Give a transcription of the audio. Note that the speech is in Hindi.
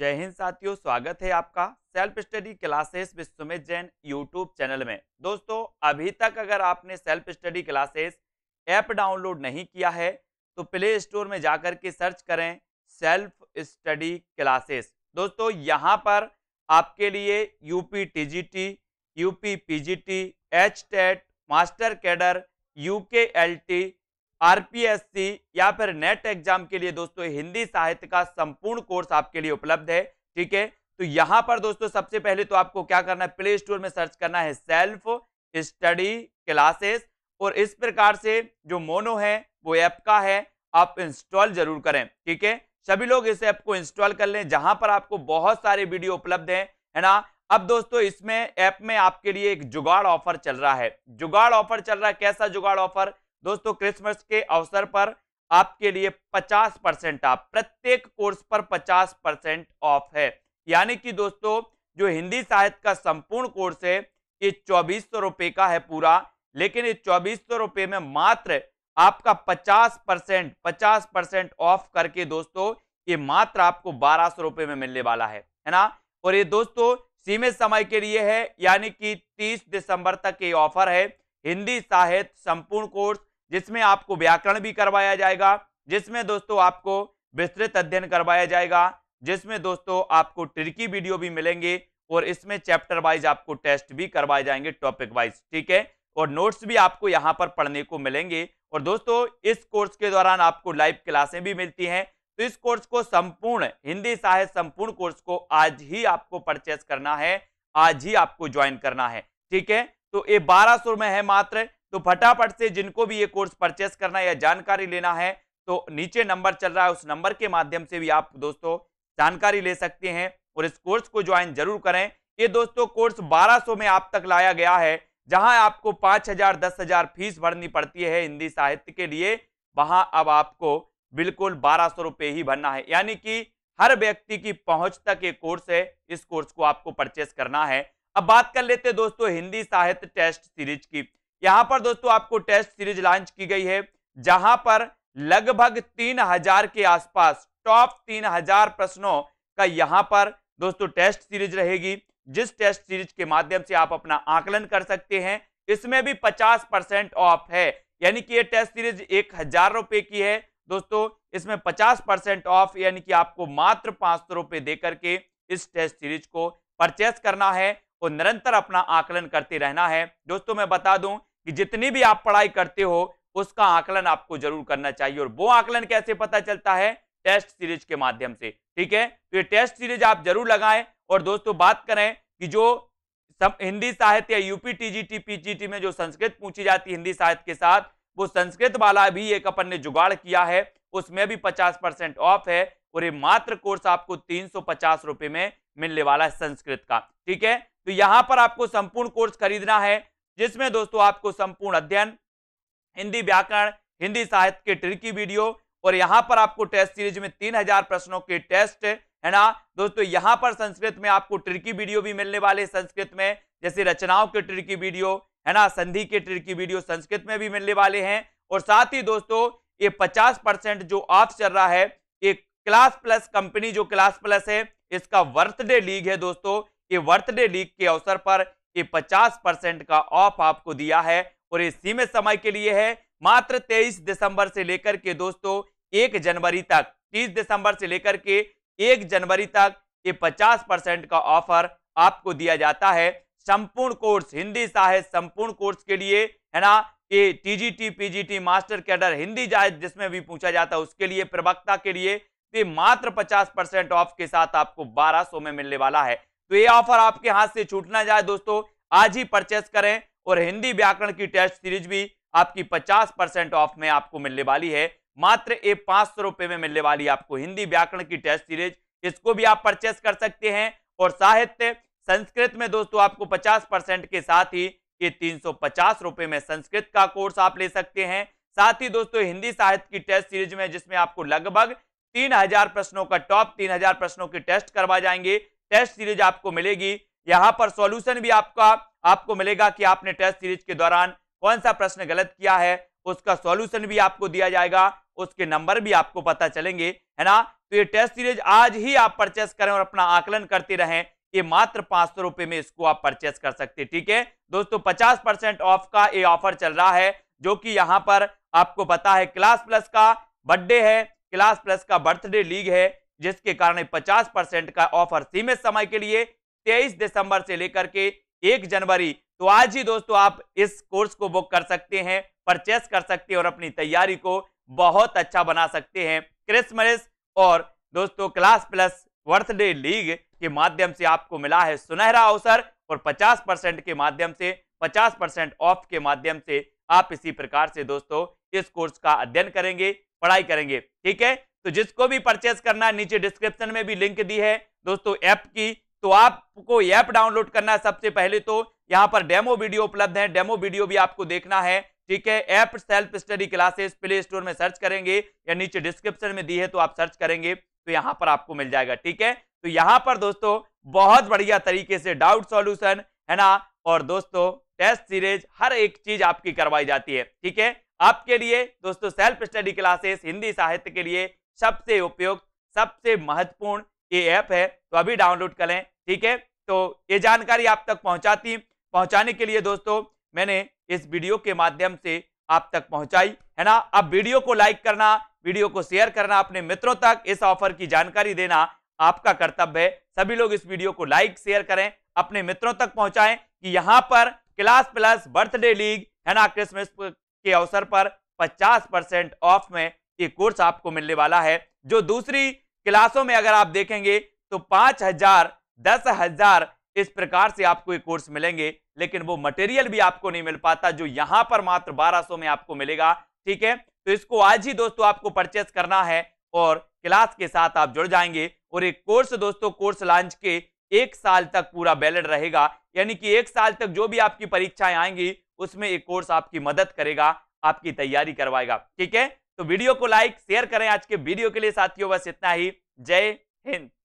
जय हिंद साथियों स्वागत है आपका self study classes Vishwamit Jain YouTube channel में दोस्तों अभी तक अगर आपने self study classes app download नहीं किया है तो प्ले स्टोर में जाकर के सर्च करें सेल्फ स्टडी क्लासेस दोस्तों यहाँ पर आपके लिए UP TGT UP PGT HTET master cadre UKLT RPSC या फिर नेट एग्जाम के लिए दोस्तों हिंदी साहित्य का संपूर्ण कोर्स आपके लिए उपलब्ध है ठीक है तो यहां पर दोस्तों सबसे पहले तो आपको क्या करना है प्ले स्टोर में सर्च करना है सेल्फ स्टडी क्लासेस और इस प्रकार से जो मोनो है वो ऐप का है आप इंस्टॉल जरूर करें ठीक है सभी लोग इस ऐप को इंस्टॉल कर लें जहां पर आपको बहुत सारे वीडियो उपलब्ध हैं है ना अब दोस्तों इसमें ऐप में आपके लिए एक जुगाड़ ऑफर चल रहा है जुगाड़ ऑफर चल रहा है कैसा जुगाड़ ऑफर दोस्तों क्रिसमस के अवसर पर आपके लिए 50 परसेंट आप प्रत्येक कोर्स पर 50 परसेंट ऑफ है यानी कि दोस्तों जो हिंदी साहित्य का संपूर्ण कोर्स है ये चौबीस सौ रुपये का है पूरा लेकिन ये चौबीस सौ रुपये में मात्र आपका 50 परसेंट पचास परसेंट ऑफ करके दोस्तों ये मात्र आपको बारह सौ रुपये में मिलने वाला है है ना और ये दोस्तों सीमित समय के लिए है यानी कि 30 दिसंबर तक ये ऑफर है हिंदी साहित्य संपूर्ण कोर्स जिसमें आपको व्याकरण भी करवाया जाएगा जिसमें दोस्तों आपको विस्तृत अध्ययन करवाया जाएगा जिसमें दोस्तों आपको ट्रिकी वीडियो भी मिलेंगे और इसमें चैप्टर वाइज आपको टेस्ट भी करवाए जाएंगे टॉपिक वाइज ठीक है और नोट्स भी आपको यहाँ पर पढ़ने को मिलेंगे और दोस्तों इस कोर्स के दौरान आपको लाइव क्लासें भी मिलती हैं तो इस कोर्स को संपूर्ण हिंदी साहित्य संपूर्ण कोर्स को आज ही आपको परचेस करना है आज ही आपको ज्वाइन करना है ठीक है तो ये बारह सौ में है मात्र तो फटाफट से जिनको भी ये कोर्स परचेस करना या जानकारी लेना है तो नीचे नंबर चल रहा है उस नंबर के माध्यम से भी आप दोस्तों जानकारी ले सकते हैं और इस कोर्स को ज्वाइन जरूर करें ये दोस्तों कोर्स 1200 में आप तक लाया गया है जहां आपको 5000 10000 फीस भरनी पड़ती है हिंदी साहित्य के लिए वहां अब आपको बिल्कुल बारह सौ रुपये ही भरना है यानी कि हर व्यक्ति की पहुंच तक ये कोर्स है इस कोर्स को आपको परचेस करना है अब बात कर लेते हैं दोस्तों हिंदी साहित्य टेस्ट सीरीज की यहां पर दोस्तों आपको टेस्ट सीरीज लॉन्च की गई है जहां पर लगभग तीन हजार के आसपास टॉप तीन हजार प्रश्नों का यहां पर दोस्तों टेस्ट सीरीज रहेगी जिस टेस्ट सीरीज के माध्यम से आप अपना आकलन कर सकते हैं इसमें भी पचास परसेंट ऑफ है यानी कि ये टेस्ट सीरीज एक हजार रुपए की है दोस्तों इसमें पचास परसेंट ऑफ यानी कि आपको मात्र पांच सौ रुपये दे करके इस टेस्ट सीरीज को परचेस करना है और निरंतर अपना आकलन करते रहना है दोस्तों मैं बता दूं कि जितनी भी आप पढ़ाई करते हो उसका आकलन आपको जरूर करना चाहिए और वो आकलन कैसे पता चलता है टेस्ट सीरीज के माध्यम से ठीक है तो ये टेस्ट सीरीज आप जरूर लगाएं और दोस्तों बात करें कि जो सब हिंदी साहित्य यूपी टीजीटी पीजीटी में जो संस्कृत पूछी जाती है हिंदी साहित्य के साथ वो संस्कृत वाला भी एक अपन ने जुगाड़ किया है उसमें भी पचास परसेंट ऑफ है और ये मात्र कोर्स आपको तीन सौ पचास रुपए में मिलने वाला है संस्कृत का ठीक है तो यहां पर आपको संपूर्ण कोर्स खरीदना है जिसमें दोस्तों आपको संपूर्ण अध्ययन हिंदी व्याकरण हिंदी साहित्य के ट्रिकी वीडियो और यहाँ पर आपको टेस्ट सीरीज में तीन हजार प्रश्नों के टेस्ट है ना दोस्तों यहाँ पर संस्कृत में आपको ट्रिकी वीडियो भी मिलने वाले संस्कृत में जैसे रचनाओं के ट्रिकी वीडियो है ना संधि के ट्रिकी वीडियो संस्कृत में भी मिलने वाले हैं और साथ ही दोस्तों ये पचास परसेंट जो ऑफ चल रहा है ये क्लास प्लस कंपनी जो क्लास प्लस है इसका बर्थडे लीग है दोस्तों ये बर्थडे लीग के अवसर पर कि 50 परसेंट का ऑफ आपको दिया है और ये सीमित समय के लिए है मात्र 23 दिसंबर से लेकर के दोस्तों एक जनवरी तक 30 दिसंबर से लेकर के एक जनवरी तक ये 50 परसेंट का ऑफर आपको दिया जाता है संपूर्ण कोर्स हिंदी साहित्य संपूर्ण कोर्स के लिए है ना ये TGT PGT master cadre Hindi जाए जिसमें भी पूछा जाता है उसके लिए प्रवक्ता के लिए ये मात्र 50 परसेंट ऑफ के साथ आपको 1200 में मिलने वाला है तो ये ऑफर आपके हाथ से छूट ना जाए दोस्तों आज ही परचेस करें और हिंदी व्याकरण की टेस्ट सीरीज भी आपकी 50 परसेंट ऑफ में आपको मिलने वाली है मात्र ये पांच सौ रुपए में मिलने वाली आपको हिंदी व्याकरण की टेस्ट सीरीज इसको भी आप परचेस कर सकते हैं और साहित्य संस्कृत में दोस्तों आपको 50 परसेंट के साथ ही ये तीन रुपए में संस्कृत का कोर्स आप ले सकते हैं साथ ही दोस्तों हिंदी साहित्य की टेस्ट सीरीज में जिसमें आपको लगभग तीन हजार प्रश्नों का टॉप तीन हजार प्रश्नों के टेस्ट करवा जाएंगे टेस्ट सीरीज आपको मिलेगी यहां पर सॉल्यूशन भी आपका आपको मिलेगा कि आपने टेस्ट सीरीज के दौरान कौन सा प्रश्न गलत किया है उसका सॉल्यूशन भी आपको दिया जाएगा उसके नंबर भी आपको पता चलेंगे है ना तो ये टेस्ट सीरीज आज ही आप परचेस करें और अपना आकलन करते रहें ये मात्र पांच सौ रुपए में इसको आप परचेस कर सकते ठीक है दोस्तों पचास परसेंट ऑफ का ये ऑफर चल रहा है जो कि यहाँ पर आपको पता है क्लास प्लस का बर्थडे है क्लास प्लस का बर्थडे लीग है जिसके कारण 50 परसेंट का ऑफर सीमित समय के लिए 23 दिसंबर से लेकर के 1 जनवरी तो आज ही दोस्तों आप इस कोर्स को बुक कर सकते हैं परचेस कर सकते हैं और अपनी तैयारी को बहुत अच्छा बना सकते हैं क्रिसमस और दोस्तों क्लास प्लस बर्थडे लीग के माध्यम से आपको मिला है सुनहरा अवसर और 50 परसेंट के माध्यम से 50 परसेंट ऑफ के माध्यम से आप इसी प्रकार से दोस्तों इस कोर्स का अध्ययन करेंगे पढ़ाई करेंगे ठीक है तो जिसको भी परचेस करना है नीचे डिस्क्रिप्शन में भी लिंक दी है दोस्तों ऐप की तो आपको ऐप डाउनलोड करना है सबसे पहले तो यहाँ पर डेमो वीडियो उपलब्ध है डेमो वीडियो भी आपको देखना है ठीक है app self study classes play store में सर्च करेंगे या नीचे डिस्क्रिप्शन में दी है तो आप सर्च करेंगे तो यहाँ पर आपको मिल जाएगा ठीक है तो यहाँ पर दोस्तों बहुत बढ़िया तरीके से डाउट सॉल्यूशन है ना और दोस्तों टेस्ट सीरीज हर एक चीज आपकी करवाई जाती है ठीक है आपके लिए दोस्तों सेल्फ स्टडी क्लासेस हिंदी साहित्य के लिए सबसे उपयुक्त सबसे महत्वपूर्ण ये ऐप है तो अभी डाउनलोड करें ठीक है तो ये जानकारी आप तक पहुंचाती पहुंचाने के लिए दोस्तों मैंने इस वीडियो के माध्यम से आप तक पहुंचाई है ना अब वीडियो को लाइक करना वीडियो को शेयर करना अपने मित्रों तक इस ऑफर की जानकारी देना आपका कर्तव्य है सभी लोग इस वीडियो को लाइक शेयर करें अपने मित्रों तक पहुंचाएं कि यहां पर क्लास प्लस बर्थडे लीग है ना क्रिसमस के अवसर पर 50 परसेंट ऑफ में ये कोर्स आपको मिलने वाला है जो दूसरी क्लासों में अगर आप देखेंगे तो पांच हजार दस हजार इस प्रकार से आपको ये कोर्स मिलेंगे लेकिन वो मटेरियल भी आपको नहीं मिल पाता जो यहां पर मात्र बारह में आपको मिलेगा ठीक है तो इसको आज ही दोस्तों आपको परचेस करना है और क्लास के साथ आप जुड़ जाएंगे और एक कोर्स दोस्तों कोर्स लॉन्च के एक साल तक पूरा बैलेट रहेगा यानी कि एक साल तक जो भी आपकी परीक्षाएं आएंगी उसमें एक कोर्स आपकी मदद करेगा आपकी तैयारी करवाएगा ठीक है तो वीडियो को लाइक शेयर करें आज के वीडियो के लिए साथियों बस इतना ही जय हिंद